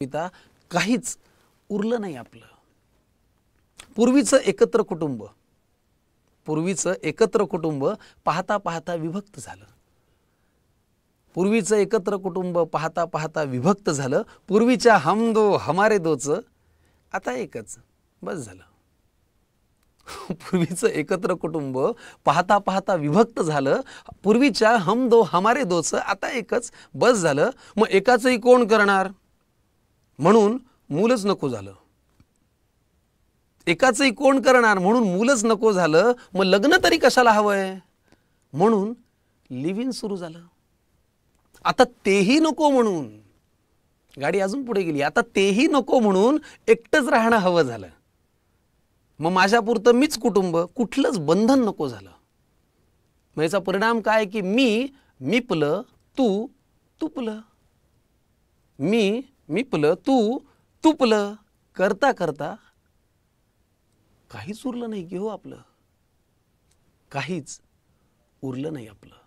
पिता काहीच उरलं नाही आपलं पूर्वीचं एकत्र कुटुंब पूर्वीचं एकत्र कुटुंब पाहता पाहता विभक्त झालं पूर्वीचं एकत्र कुटुंब पाहता पाहता विभक्त झालं पूर्वीच्या हम दो हमारे दोच आता एकच बस झालं पूर्वीचं एकत्र कुटुंब पाहता पाहता विभक्त झालं पूर्वीच्या हम दो हमारे दोचं आता एकच बस झालं मग एकाचही कोण करणार म्हणून मूलच नको झालं एकाचही कोण करणार म्हणून मूलच नको झालं मग लग्न तरी कशाला हवंय म्हणून लिव्ह इन सुरू झालं आता तेही नको म्हणून गाडी अजून पुढे गेली आता तेही नको म्हणून एकटंच राहणं हवं झालं मग माझ्यापुरतं मीच कुटुंब कुठलंच बंधन नको झालं मग याचा परिणाम काय की मी मिपलं तू तुपलं मी मी पुलं तू तू पुलं करता करता काहीच उरलं नाही की हो आपलं काहीच उरलं नाही आपलं